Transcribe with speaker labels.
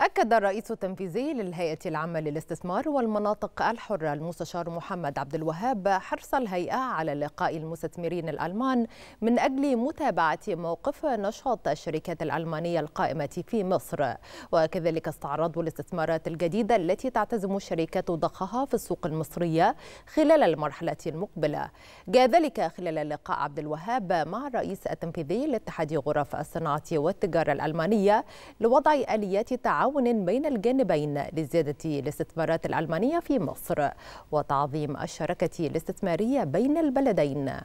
Speaker 1: أكد الرئيس التنفيذي للهيئة العامة للاستثمار والمناطق الحرة المستشار محمد عبد الوهاب حرص الهيئة على لقاء المستثمرين الألمان من أجل متابعة موقف نشاط الشركات الألمانية القائمة في مصر وكذلك استعرضوا الاستثمارات الجديدة التي تعتزم الشركات ضخها في السوق المصرية خلال المرحلة المقبلة جاء ذلك خلال لقاء عبد الوهاب مع الرئيس التنفيذي لاتحاد غرف الصناعة والتجارة الألمانية لوضع آليات تعاون تعاون بين الجانبين لزيادة الاستثمارات الألمانية في مصر وتعظيم الشراكة الاستثمارية بين البلدين